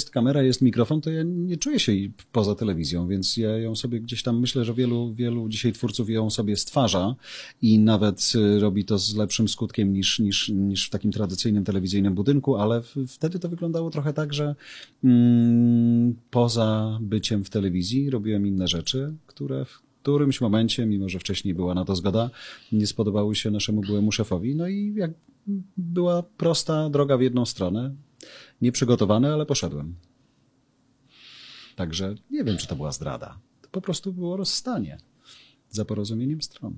jest kamera, jest mikrofon, to ja nie czuję się poza telewizją, więc ja ją sobie gdzieś tam myślę, że wielu, wielu dzisiaj twórców ją sobie stwarza i nawet y, robi to z lepszym skutkiem niż, niż, niż w takim tradycyjnym telewizyjnym budynku, ale w, wtedy to wyglądało trochę tak, że mm, poza byciem w telewizji robiłem inne rzeczy, które w którymś momencie, mimo że wcześniej była na to zgoda, nie spodobały się naszemu byłemu szefowi. No i jak była prosta droga w jedną stronę, Nieprzygotowany, ale poszedłem. Także nie wiem, czy to była zdrada. To po prostu było rozstanie za porozumieniem stron.